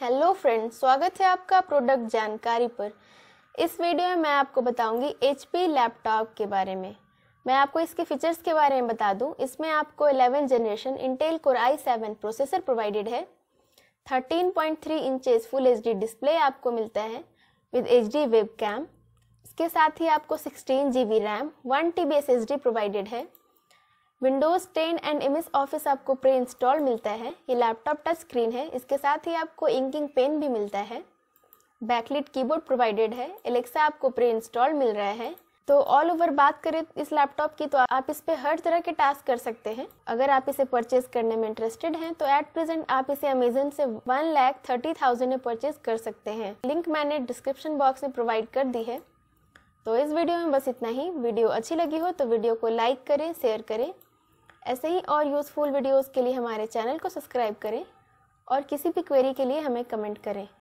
hello friend स्वागत है आपका प्रोडक्ट जानकारी पर इस वीडियो में मैं आपको बताऊंगी एच लैपटॉप के बारे में मैं आपको इसके फीचर्स के बारे में बता दूं इसमें आपको 11 generation Intel core i seven processor provided है 13.3 point inches full H display आपको मिलता है with H D web cam इसके साथ ही आपको sixteen G B RAM one T B S D provided है Windows 10 and M S Office आपको प्री इंस्टॉल मिलता है ये लैपटॉप टच स्क्रीन है इसके साथ ही आपको इंकिंग पेन भी मिलता है बैकलिट कीबोर्ड प्रोवाइडेड है एलेक्सा आपको प्री इंस्टॉल मिल रहा है तो ऑल ओवर बात करें इस लैपटॉप की तो आप इस पर हर तरह के टास्क कर सकते हैं अगर आप इसे परचेज करने में इंटरेस्टेड हैं तो एट प्रेजेंट आप इसे अमेजन से वन लैख थर्टी थाउजेंड में परचेज कर सकते हैं लिंक मैंने डिस्क्रिप्शन बॉक्स में प्रोवाइड कर दी है तो इस वीडियो में बस इतना ही वीडियो अच्छी लगी हो तो वीडियो को लाइक करें शेयर करें ऐसे ही और यूज़फुल वीडियोस के लिए हमारे चैनल को सब्सक्राइब करें और किसी भी क्वेरी के लिए हमें कमेंट करें